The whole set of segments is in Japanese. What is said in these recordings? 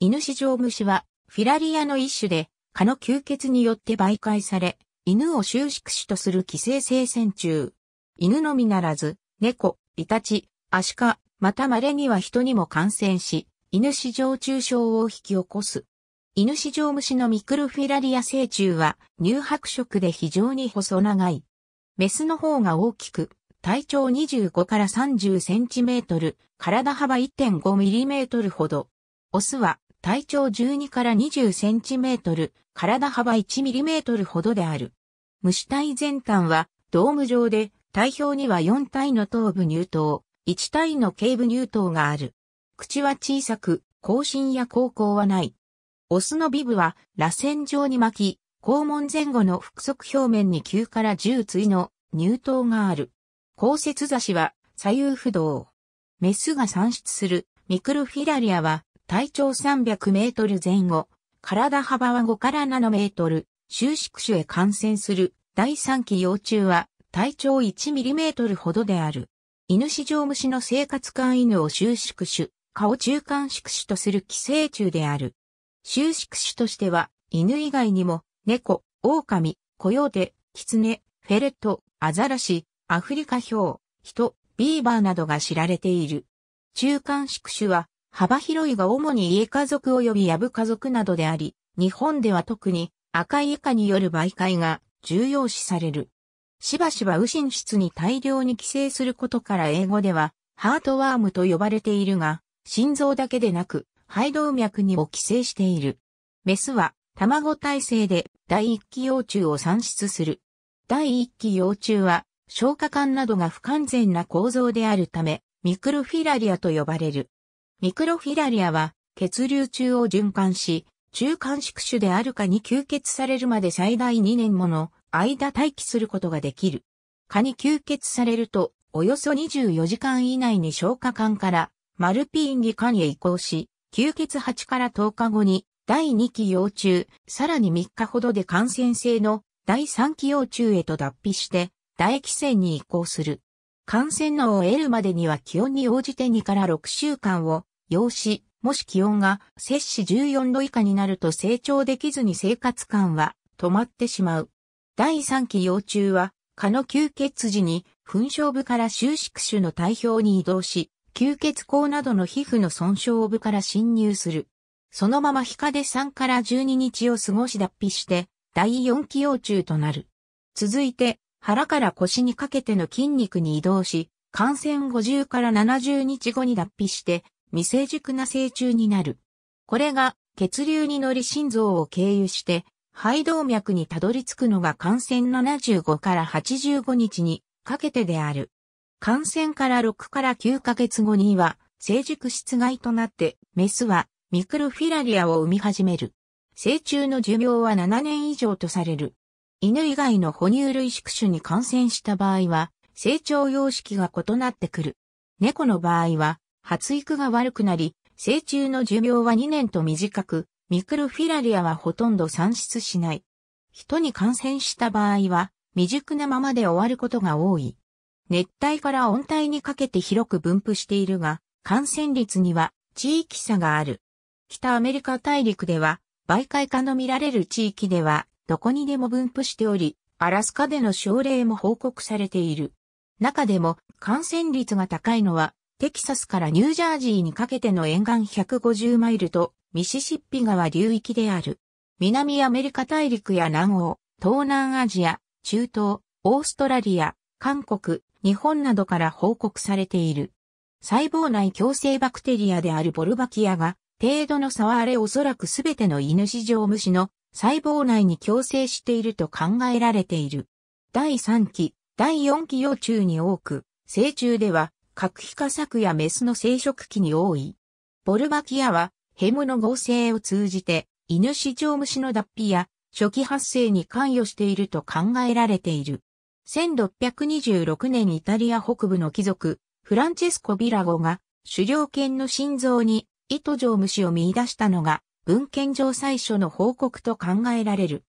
イヌシジョウムシは、フィラリアの一種で、蚊の吸血によって媒介され、犬を収縮種とする寄生性線虫。犬のみならず、猫、イタチ、アシカ、また稀には人にも感染し、犬市場中症を引き起こす。犬市場虫のミクルフィラリア成虫は乳白色で非常に細長い。メスの方が大きく、体長25から30センチメートル、体幅1.5ミリメートルほど。オスは体長12から20センチメートル、体幅1ミリメートルほどである。虫体全端はドーム状で、体表には4体の頭部乳頭、1体の頸部乳頭がある。口は小さく、口唇や口腔はない。オスのビブは螺旋状に巻き、肛門前後の腹側表面に9から10対の乳頭がある。降雪差しは左右不動。メスが産出するミクロフィラリアは体長300メートル前後、体幅は5から7メートル、収縮種へ感染する第3期幼虫は体長1ミリメートルほどである。犬市場虫の生活間犬を収縮種、顔中間縮種とする寄生虫である。収縮種としては、犬以外にも、猫、狼、コヨーテ、キツネ、フェレット、アザラシ、アフリカヒョウ、ヒト、ビーバーなどが知られている。中間宿種は幅広いが主に家家族及びやぶ家族などであり、日本では特に赤い以下による媒介が重要視される。しばしば右心室に大量に寄生することから英語ではハートワームと呼ばれているが、心臓だけでなく肺動脈にも寄生している。メスは卵体制で第一期幼虫を産出する。第一期幼虫は消化管などが不完全な構造であるため、ミクロフィラリアと呼ばれる。ミクロフィラリアは血流中を循環し、中間宿主であるかに吸血されるまで最大2年もの間待機することができる。蚊に吸血されると、およそ24時間以内に消化管からマルピーンギ管へ移行し、吸血8から10日後に第2期幼虫、さらに3日ほどで感染性の第3期幼虫へと脱皮して、唾液腺に移行する。感染能を得るまでには気温に応じて2から6週間を陽子、もし気温が摂氏14度以下になると成長できずに生活感は止まってしまう。第3期幼虫は、蚊の吸血時に、粉症部から収縮種の体表に移動し、吸血口などの皮膚の損傷部から侵入する。そのまま日陰3から12日を過ごし脱皮して、第4期幼虫となる。続いて、腹から腰にかけての筋肉に移動し、感染50から70日後に脱皮して、未成熟な成虫になる。これが血流に乗り心臓を経由して肺動脈にたどり着くのが感染75から85日にかけてである。感染から6から9ヶ月後には成熟室外となってメスはミクロフィラリアを生み始める。成虫の寿命は7年以上とされる。犬以外の哺乳類宿主に感染した場合は、成長様式が異なってくる。猫の場合は、発育が悪くなり、成虫の寿命は2年と短く、ミクロフィラリアはほとんど産出しない。人に感染した場合は、未熟なままで終わることが多い。熱帯から温帯にかけて広く分布しているが、感染率には地域差がある。北アメリカ大陸では、媒介化の見られる地域では、どこにでも分布しており、アラスカでの症例も報告されている。中でも感染率が高いのはテキサスからニュージャージーにかけての沿岸150マイルとミシシッピ川流域である。南アメリカ大陸や南欧、東南アジア、中東、オーストラリア、韓国、日本などから報告されている。細胞内共生バクテリアであるボルバキアが、程度の差はあれおそらくすべてのイヌシジョウムシの細胞内に共生していると考えられている。第3期、第4期幼虫に多く、成虫では核皮化作やメスの生殖期に多い。ボルバキアは、ヘムの合成を通じて、イヌシ虫ョウムシの脱皮や、初期発生に関与していると考えられている。1626年イタリア北部の貴族、フランチェスコ・ビラゴが、狩猟犬の心臓に、糸状虫を見出したのが、文献上最初の報告と考えられる。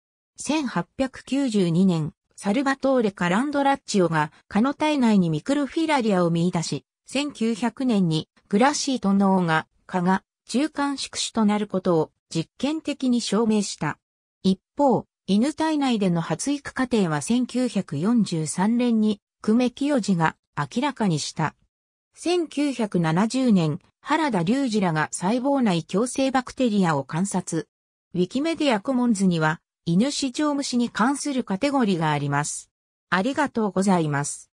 1892年、サルバトーレ・カランドラッチオがカノ体内にミクロフィラリアを見出し、1900年にグラシート脳が蚊が中間宿主となることを実験的に証明した。一方、犬体内での発育過程は1943年に久米清治が明らかにした。1970年、原田隆二らが細胞内共生バクテリアを観察。ウィキメディアコモンズには犬市長虫に関するカテゴリがあります。ありがとうございます。